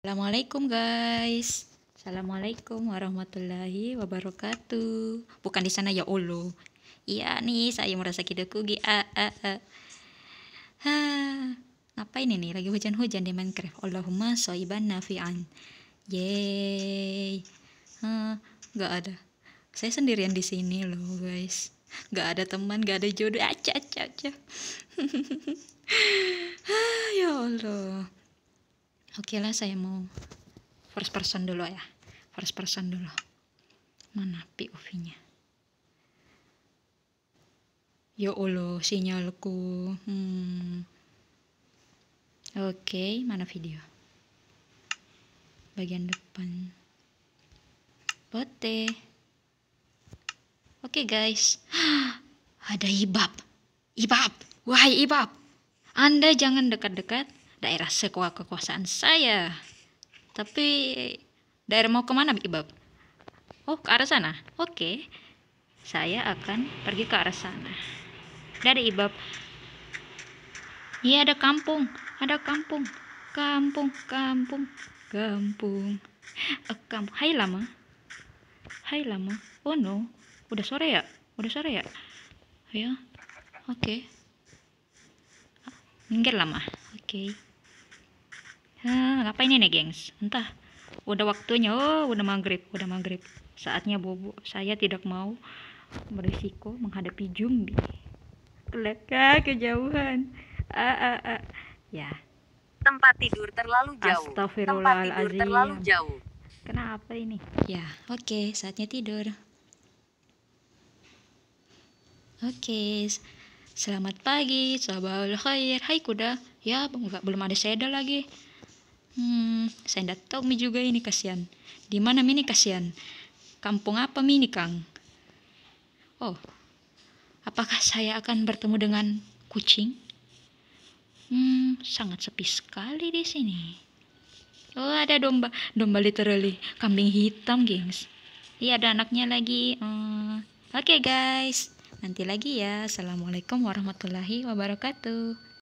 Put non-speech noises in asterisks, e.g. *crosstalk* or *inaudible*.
Assalamualaikum guys. Assalamualaikum warahmatullahi wabarakatuh. Bukan di sana ya Allah. Iya nih, saya merasa kidaku kugi. Ah, apa ah. Ha, ngapain ini? Lagi hujan-hujan di Minecraft. Allahumma soiban nafi'an. Yeay. Ha, gak ada. Saya sendirian di sini loh, guys. Gak ada teman, gak ada jodoh. Aca aca aca. *laughs* ya Allah oke lah saya mau first person dulu ya first person dulu mana POV nya Yo ya Allah sinyalku hmm. oke okay, mana video bagian depan bote oke okay, guys *gasps* ada ibab ibab wahai ibab anda jangan dekat-dekat daerah sekuat kekuasaan saya. Tapi daerah mau kemana ibab? Oh ke arah sana. Oke, saya akan pergi ke arah sana. Dari Ibab. Iya ada kampung, ada kampung, kampung, kampung, kampung. Eh, kampung. Hai lama. Hai lama. Oh no, udah sore ya? Udah sore ya? Ya. Oke. Okay. Minggir lama. Oke. Okay. Hah, ngapain ini gengs entah udah waktunya oh udah maghrib udah maghrib saatnya bobo saya tidak mau berisiko menghadapi zombie kelaka ah, kejauhan ah, ah, ah. ya tempat tidur terlalu jauh tempat tidur terlalu jauh kenapa ini ya oke okay, saatnya tidur oke okay. selamat pagi sabahul khair hai kuda ya nggak belum ada seda lagi Hmm, saya tidak tahu mi juga ini kasihan. Di mana mi ini kasihan? Kampung apa mi ini, Kang? Oh, apakah saya akan bertemu dengan kucing? Hmm, sangat sepi sekali di sini. Oh, ada domba, domba literally kambing hitam, gengs. Iya, ada anaknya lagi. Hmm. Oke, okay, guys. Nanti lagi ya. Assalamualaikum warahmatullahi wabarakatuh.